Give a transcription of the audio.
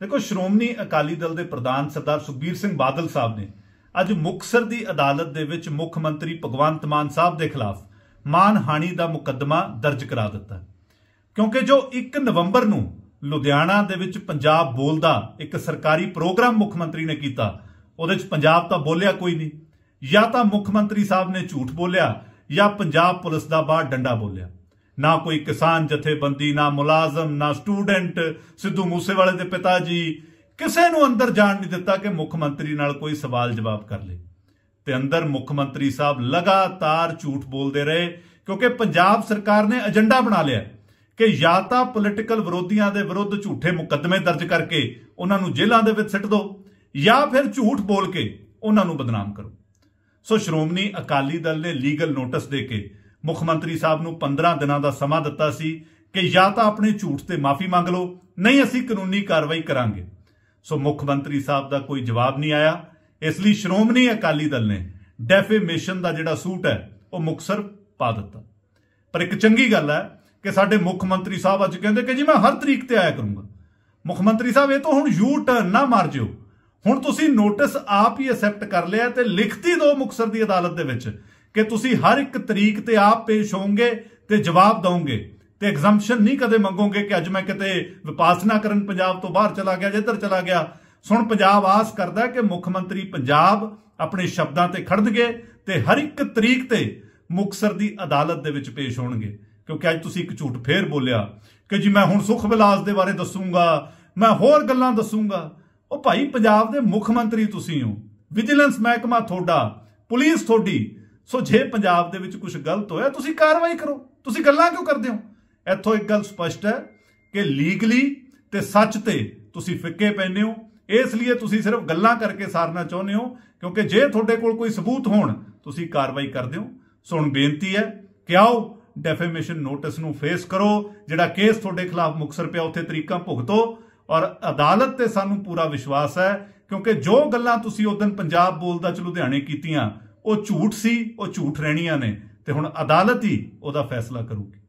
ਦੇਖੋ ਸ਼੍ਰੋਮਣੀ ਅਕਾਲੀ ਦਲ ਦੇ ਪ੍ਰਧਾਨ ਸਰਦਾਰ ਸੁਖਬੀਰ ਸਿੰਘ ਬਾਦਲ ਸਾਹਿਬ ਨੇ ਅੱਜ ਮੁਕਸਰ ਦੀ ਅਦਾਲਤ ਦੇ ਵਿੱਚ ਮੁੱਖ ਮੰਤਰੀ ਭਗਵੰਤ ਮਾਨ ਸਾਹਿਬ ਦੇ ਖਿਲਾਫ ਮਾਨਹਾਨੀ ਦਾ ਮੁਕੱਦਮਾ ਦਰਜ ਕਰਾ ਦਿੱਤਾ ਕਿਉਂਕਿ ਜੋ 1 ਨਵੰਬਰ ਨੂੰ ਲੁਧਿਆਣਾ ਦੇ ਵਿੱਚ ਪੰਜਾਬ ਬੋਲਦਾ ਇੱਕ ਸਰਕਾਰੀ ਪ੍ਰੋਗਰਾਮ ਮੁੱਖ ਮੰਤਰੀ ਨੇ ਕੀਤਾ ਉਹਦੇ ਵਿੱਚ ਪੰਜਾਬ ਤਾਂ ਬੋਲਿਆ ਕੋਈ ਨਹੀਂ ਜਾਂ ਤਾਂ ਮੁੱਖ ਮੰਤਰੀ ਸਾਹਿਬ ਨੇ ਝੂਠ ਬੋਲਿਆ ਜਾਂ ਪੰਜਾਬ ਪੁਲਿਸ ਦਾ ਬਾਹਰ ਡੰਡਾ ਬੋਲਿਆ ਨਾ ਕੋਈ ਕਿਸਾਨ ਜਥੇਬੰਦੀ ਨਾ ਮੁਲਾਜ਼ਮ ਨਾ ਸਟੂਡੈਂਟ ਸਿੱਧੂ ਮੂਸੇਵਾਲੇ ਦੇ ਪਿਤਾ ਜੀ ਕਿਸੇ ਨੂੰ ਅੰਦਰ ਜਾਣ ਨਹੀਂ ਦਿੱਤਾ ਕਿ ਮੁੱਖ ਮੰਤਰੀ ਨਾਲ ਕੋਈ ਸਵਾਲ ਜਵਾਬ ਕਰ ਲੇ ਤੇ ਅੰਦਰ ਮੁੱਖ ਮੰਤਰੀ ਸਾਹਿਬ ਲਗਾਤਾਰ ਝੂਠ ਬੋਲਦੇ ਰਹੇ ਕਿਉਂਕਿ ਪੰਜਾਬ ਸਰਕਾਰ ਨੇ ਏਜੰਡਾ ਬਣਾ ਲਿਆ ਕਿ ਜਾਂ ਤਾਂ ਪੋਲੀਟੀਕਲ ਵਿਰੋਧੀਆਂ ਦੇ ਵਿਰੁੱਧ ਝੂਠੇ ਮੁਕੱਦਮੇ ਦਰਜ ਕਰਕੇ ਉਹਨਾਂ ਨੂੰ ਜੇਲ੍ਹਾਂ ਦੇ ਵਿੱਚ ਸਿੱਟ ਦਿਓ ਜਾਂ ਫਿਰ ਝੂਠ ਬੋਲ ਕੇ ਉਹਨਾਂ ਨੂੰ ਬਦਨਾਮ ਕਰੋ ਸੋ ਸ਼੍ਰੋਮਣੀ ਅਕਾਲੀ ਦਲ ਨੇ ਲੀਗਲ ਨੋਟਿਸ ਦੇ ਕੇ ਮੁੱਖ ਮੰਤਰੀ ਸਾਹਿਬ ਨੂੰ 15 ਦਿਨਾਂ ਦਾ ਸਮਾਂ ਦਿੱਤਾ ਸੀ ਕਿ ਜਾਂ ਤਾਂ ਆਪਣੇ ਝੂਠ ਤੇ ਮਾਫੀ ਮੰਗ ਲਓ ਨਹੀਂ ਅਸੀਂ ਕਾਨੂੰਨੀ ਕਾਰਵਾਈ ਕਰਾਂਗੇ ਸੋ ਮੁੱਖ ਮੰਤਰੀ ਸਾਹਿਬ ਦਾ ਕੋਈ ਜਵਾਬ ਨਹੀਂ ਆਇਆ ਇਸ ਲਈ ਸ਼੍ਰੋਮਣੀ ਅਕਾਲੀ ਦਲ ਨੇ ਡੈਫੇਮੇਸ਼ਨ ਦਾ ਜਿਹੜਾ ਸੂਟ ਹੈ ਉਹ ਮੁਕਸਰ ਪਾ ਦਿੱਤਾ ਪਰ ਇੱਕ ਚੰਗੀ ਗੱਲ ਹੈ ਕਿ ਸਾਡੇ ਮੁੱਖ ਮੰਤਰੀ ਸਾਹਿਬ ਅੱਜ ਕਹਿੰਦੇ ਕਿ ਜੀ ਮੈਂ ਹਰ ਤਰੀਕ ਤੇ ਆਇਆ ਕਰੂੰਗਾ ਮੁੱਖ ਮੰਤਰੀ ਸਾਹਿਬ ਇਹ ਤਾਂ ਹੁਣ ਯੂ ਟਰਨ ਨਾ ਮਾਰ ਜਿਓ ਹੁਣ ਤੁਸੀਂ ਨੋਟਿਸ ਆਪ ਹੀ ਅਸੈਪਟ ਕਰ ਲਿਆ ਤੇ ਲਿਖਤੀ ਦਿਓ ਮੁਕਸਰ ਦੀ ਅਦਾਲਤ ਦੇ ਵਿੱਚ ਕਿ ਤੁਸੀਂ ਹਰ ਇੱਕ ਤਰੀਕ ਤੇ ਆਪ ਪੇਸ਼ ਹੋਵੋਗੇ ਤੇ ਜਵਾਬ ਦੋਗੇ ਤੇ ਐਗਜ਼ੈਂਪਸ਼ਨ ਨਹੀਂ ਕਦੇ ਮੰਗੋਗੇ ਕਿ ਅੱਜ ਮੈਂ ਕਿਤੇ ਵਿਪਾਸਨਾ ਕਰਨ ਪੰਜਾਬ ਤੋਂ ਬਾਹਰ ਚਲਾ ਗਿਆ ਜਾਂ ਇੱਧਰ ਚਲਾ ਗਿਆ ਸੁਣ ਪੰਜਾਬ ਆਸ ਕਰਦਾ ਕਿ ਮੁੱਖ ਮੰਤਰੀ ਪੰਜਾਬ ਆਪਣੇ ਸ਼ਬਦਾਂ ਤੇ ਖੜਦਗੇ ਤੇ ਹਰ ਇੱਕ ਤਰੀਕ ਤੇ ਮੁਕਸਰ ਦੀ ਅਦਾਲਤ ਦੇ ਵਿੱਚ ਪੇਸ਼ ਹੋਣਗੇ ਕਿਉਂਕਿ ਅੱਜ ਤੁਸੀਂ ਇੱਕ ਝੂਠ ਫੇਰ ਬੋਲਿਆ ਕਿ ਜੀ ਮੈਂ ਹੁਣ ਸੁਖ ਵਿਲਾਸ ਦੇ ਬਾਰੇ ਦੱਸੂਗਾ ਮੈਂ ਹੋਰ ਗੱਲਾਂ ਦੱਸੂਗਾ ਉਹ ਭਾਈ ਪੰਜਾਬ ਦੇ ਮੁੱਖ ਮੰਤਰੀ ਤੁਸੀਂ ਹੋ ਵਿਜੀਲੈਂਸ ਮਹਿਕਮਾ ਤੁਹਾਡਾ ਪੁਲਿਸ ਤੁਹਾਡੀ ਸੋ ਜੇ ਪੰਜਾਬ ਦੇ ਵਿੱਚ ਕੁਝ ਗਲਤ ਹੋਇਆ ਤੁਸੀਂ ਕਾਰਵਾਈ ਕਰੋ ਤੁਸੀਂ ਗੱਲਾਂ ਕਿਉਂ ਕਰਦੇ ਹੋ ਇੱਥੋਂ ਇੱਕ ਗੱਲ ਸਪਸ਼ਟ ਹੈ ਕਿ ਲੀਗਲੀ ਤੇ ਸੱਚ ਤੇ ਤੁਸੀਂ ਫਿੱਕੇ ਪੈਨੇ ਹੋ ਇਸ ਲਈ ਤੁਸੀਂ ਸਿਰਫ ਗੱਲਾਂ ਕਰਕੇ ਸਾਰਨਾ ਚਾਹੁੰਦੇ ਹੋ ਕਿਉਂਕਿ ਜੇ ਤੁਹਾਡੇ ਕੋਲ ਕੋਈ ਸਬੂਤ ਹੋਣ ਤੁਸੀਂ ਕਾਰਵਾਈ ਕਰਦੇ ਹੋ ਸੋ ਹੁਣ ਬੇਨਤੀ ਹੈ ਕਿ ਆਓ ਡੈਫੇਮੇਸ਼ਨ ਨੋਟਿਸ ਨੂੰ ਫੇਸ ਕਰੋ ਜਿਹੜਾ ਕੇਸ ਤੁਹਾਡੇ ਖਿਲਾਫ ਮੁਕਸਰ ਪਿਆ ਉੱਥੇ ਤਰੀਕਾ ਭੁਗਤੋ ਔਰ ਅਦਾਲਤ ਤੇ ਸਾਨੂੰ ਪੂਰਾ ਵਿਸ਼ਵਾਸ ਹੈ ਕਿਉਂਕਿ ਜੋ ਗੱਲਾਂ ਤੁਸੀਂ ਉਸ ਦਿਨ ਪੰਜਾਬ ਬੋਲਦਾ ਚ ਲੁਧਿਆਣੇ ਕੀਤੀਆਂ ਉਹ ਝੂਠ ਸੀ ਉਹ ਝੂਠ ਰਹਿਣੀਆਂ ਨੇ ਤੇ ਹੁਣ ਅਦਾਲਤ ਹੀ ਉਹਦਾ ਫੈਸਲਾ ਕਰੂਗੀ